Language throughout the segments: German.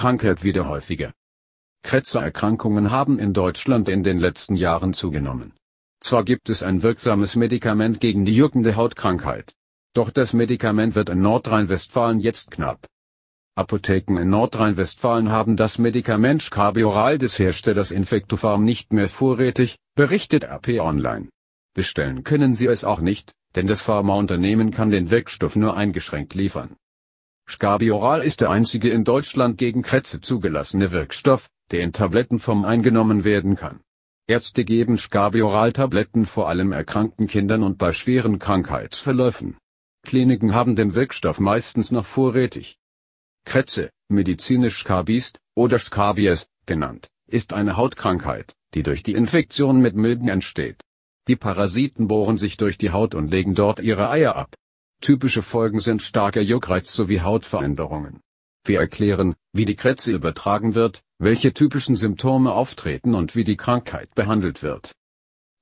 Krankheit wieder häufiger. Kretzererkrankungen haben in Deutschland in den letzten Jahren zugenommen. Zwar gibt es ein wirksames Medikament gegen die juckende Hautkrankheit. Doch das Medikament wird in Nordrhein-Westfalen jetzt knapp. Apotheken in Nordrhein-Westfalen haben das Medikament Scabioral des Herstellers Infektofarm nicht mehr vorrätig, berichtet AP Online. Bestellen können sie es auch nicht, denn das Pharmaunternehmen kann den Wirkstoff nur eingeschränkt liefern. Scabioral ist der einzige in Deutschland gegen Krätze zugelassene Wirkstoff, der in Tablettenform eingenommen werden kann. Ärzte geben Scabioral-Tabletten vor allem erkrankten Kindern und bei schweren Krankheitsverläufen. Kliniken haben den Wirkstoff meistens noch vorrätig. Krätze, medizinisch Skabist oder Skabies genannt, ist eine Hautkrankheit, die durch die Infektion mit Milben entsteht. Die Parasiten bohren sich durch die Haut und legen dort ihre Eier ab. Typische Folgen sind starker Juckreiz sowie Hautveränderungen. Wir erklären, wie die Kretze übertragen wird, welche typischen Symptome auftreten und wie die Krankheit behandelt wird.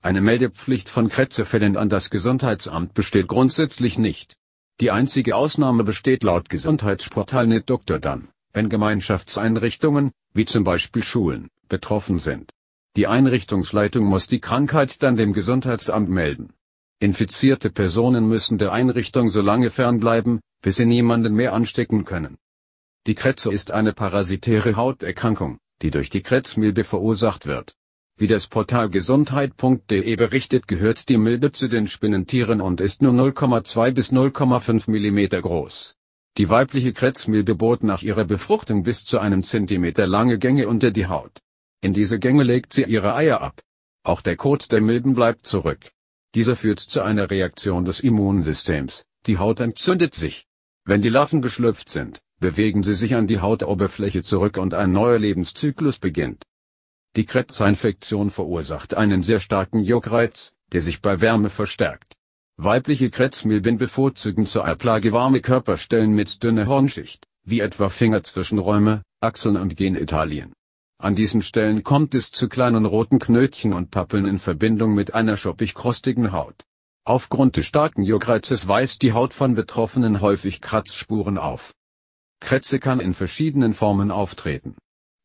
Eine Meldepflicht von Kretzefällen an das Gesundheitsamt besteht grundsätzlich nicht. Die einzige Ausnahme besteht laut Gesundheitsportal NetDoktor dann, wenn Gemeinschaftseinrichtungen, wie zum Beispiel Schulen, betroffen sind. Die Einrichtungsleitung muss die Krankheit dann dem Gesundheitsamt melden. Infizierte Personen müssen der Einrichtung so lange fernbleiben, bis sie niemanden mehr anstecken können. Die Kretze ist eine parasitäre Hauterkrankung, die durch die Kretzmilbe verursacht wird. Wie das Portal gesundheit.de berichtet gehört die Milbe zu den Spinnentieren und ist nur 0,2 bis 0,5 mm groß. Die weibliche Kretzmilbe bohrt nach ihrer Befruchtung bis zu einem Zentimeter lange Gänge unter die Haut. In diese Gänge legt sie ihre Eier ab. Auch der Kot der Milben bleibt zurück. Dieser führt zu einer Reaktion des Immunsystems, die Haut entzündet sich. Wenn die Larven geschlüpft sind, bewegen sie sich an die Hautoberfläche zurück und ein neuer Lebenszyklus beginnt. Die Krebsinfektion verursacht einen sehr starken Juckreiz, der sich bei Wärme verstärkt. Weibliche Krebsmilben bevorzugen zur Erplage warme Körperstellen mit dünner Hornschicht, wie etwa Finger zwischen Räume, Achseln und Genitalien. An diesen Stellen kommt es zu kleinen roten Knötchen und Pappeln in Verbindung mit einer schuppig-krustigen Haut. Aufgrund des starken Juckreizes weist die Haut von Betroffenen häufig Kratzspuren auf. Kretze kann in verschiedenen Formen auftreten.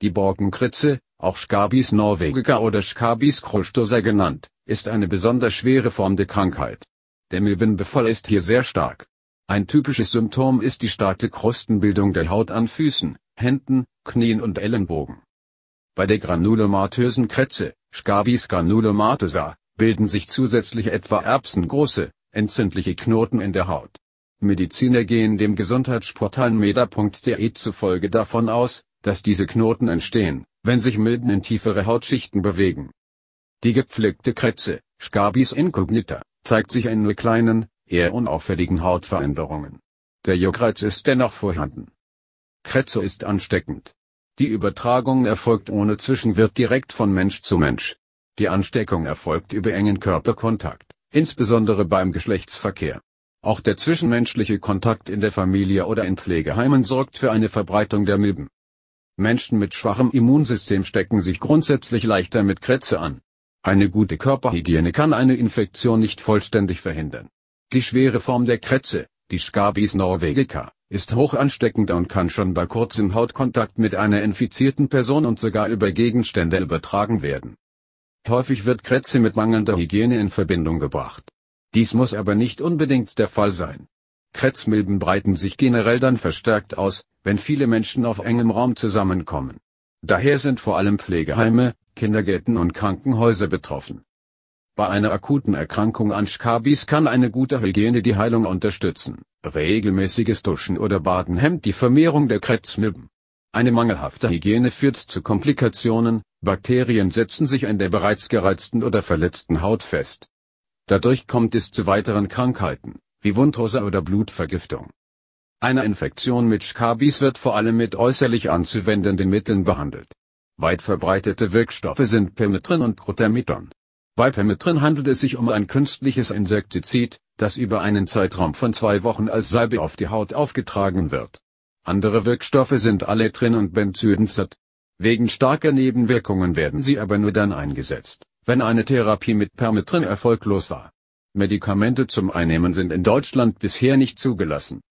Die Borkenkritze, auch Scabies norwegica oder Scabies crustosa genannt, ist eine besonders schwere Form der Krankheit. Der Milbenbefall ist hier sehr stark. Ein typisches Symptom ist die starke Krustenbildung der Haut an Füßen, Händen, Knien und Ellenbogen. Bei der granulomatösen Kretze, Scabies granulomatosa, bilden sich zusätzlich etwa erbsengroße, entzündliche Knoten in der Haut. Mediziner gehen dem Gesundheitsportal meda.de zufolge davon aus, dass diese Knoten entstehen, wenn sich Milben in tiefere Hautschichten bewegen. Die gepflegte Kretze, Scabies incognita, zeigt sich in nur kleinen, eher unauffälligen Hautveränderungen. Der Juckreiz ist dennoch vorhanden. Kretze ist ansteckend. Die Übertragung erfolgt ohne Zwischenwirt direkt von Mensch zu Mensch. Die Ansteckung erfolgt über engen Körperkontakt, insbesondere beim Geschlechtsverkehr. Auch der zwischenmenschliche Kontakt in der Familie oder in Pflegeheimen sorgt für eine Verbreitung der Milben. Menschen mit schwachem Immunsystem stecken sich grundsätzlich leichter mit Krätze an. Eine gute Körperhygiene kann eine Infektion nicht vollständig verhindern. Die schwere Form der Krätze, die Scabies norvegica, ist hoch ansteckend und kann schon bei kurzem Hautkontakt mit einer infizierten Person und sogar über Gegenstände übertragen werden. Häufig wird Krätze mit mangelnder Hygiene in Verbindung gebracht. Dies muss aber nicht unbedingt der Fall sein. Krätzmilben breiten sich generell dann verstärkt aus, wenn viele Menschen auf engem Raum zusammenkommen. Daher sind vor allem Pflegeheime, Kindergärten und Krankenhäuser betroffen. Bei einer akuten Erkrankung an Skabis kann eine gute Hygiene die Heilung unterstützen. Regelmäßiges Duschen oder Baden hemmt die Vermehrung der Krebsmilben. Eine mangelhafte Hygiene führt zu Komplikationen, Bakterien setzen sich an der bereits gereizten oder verletzten Haut fest. Dadurch kommt es zu weiteren Krankheiten, wie Wundrose oder Blutvergiftung. Eine Infektion mit Schkabis wird vor allem mit äußerlich anzuwendenden Mitteln behandelt. Weit verbreitete Wirkstoffe sind Permetrin und Crotamidon. Bei Permetrin handelt es sich um ein künstliches Insektizid, das über einen Zeitraum von zwei Wochen als Salbe auf die Haut aufgetragen wird. Andere Wirkstoffe sind alle Aletrin und Benzydenstat. Wegen starker Nebenwirkungen werden sie aber nur dann eingesetzt, wenn eine Therapie mit Permetrin erfolglos war. Medikamente zum Einnehmen sind in Deutschland bisher nicht zugelassen.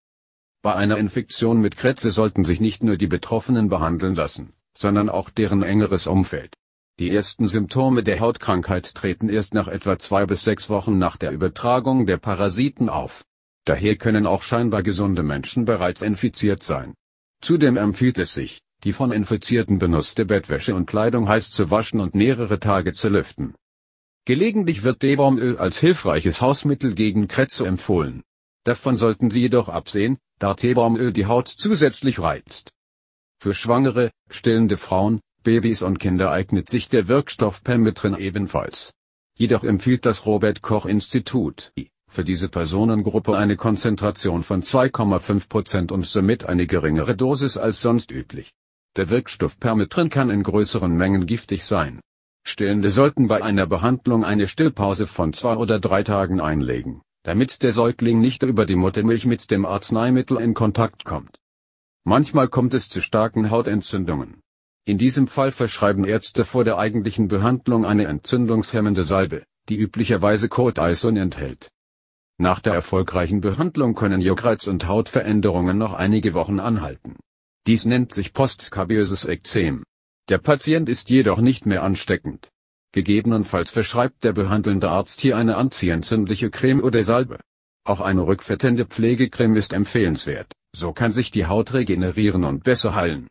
Bei einer Infektion mit Kretze sollten sich nicht nur die Betroffenen behandeln lassen, sondern auch deren engeres Umfeld. Die ersten Symptome der Hautkrankheit treten erst nach etwa zwei bis sechs Wochen nach der Übertragung der Parasiten auf. Daher können auch scheinbar gesunde Menschen bereits infiziert sein. Zudem empfiehlt es sich, die von Infizierten benutzte Bettwäsche und Kleidung heiß zu waschen und mehrere Tage zu lüften. Gelegentlich wird Teebaumöl als hilfreiches Hausmittel gegen Kretze empfohlen. Davon sollten Sie jedoch absehen, da Teebaumöl die Haut zusätzlich reizt. Für schwangere, stillende Frauen, Babys und Kinder eignet sich der Wirkstoff Permethrin ebenfalls. Jedoch empfiehlt das Robert Koch Institut für diese Personengruppe eine Konzentration von 2,5% und somit eine geringere Dosis als sonst üblich. Der Wirkstoff Permethrin kann in größeren Mengen giftig sein. Stillende sollten bei einer Behandlung eine Stillpause von zwei oder drei Tagen einlegen, damit der Säugling nicht über die Muttermilch mit dem Arzneimittel in Kontakt kommt. Manchmal kommt es zu starken Hautentzündungen in diesem Fall verschreiben Ärzte vor der eigentlichen Behandlung eine entzündungshemmende Salbe, die üblicherweise Cortison enthält. Nach der erfolgreichen Behandlung können Juckreiz und Hautveränderungen noch einige Wochen anhalten. Dies nennt sich postskabiöses Ekzem. Der Patient ist jedoch nicht mehr ansteckend. Gegebenenfalls verschreibt der behandelnde Arzt hier eine anziehentzündliche Creme oder Salbe. Auch eine rückfettende Pflegecreme ist empfehlenswert, so kann sich die Haut regenerieren und besser heilen.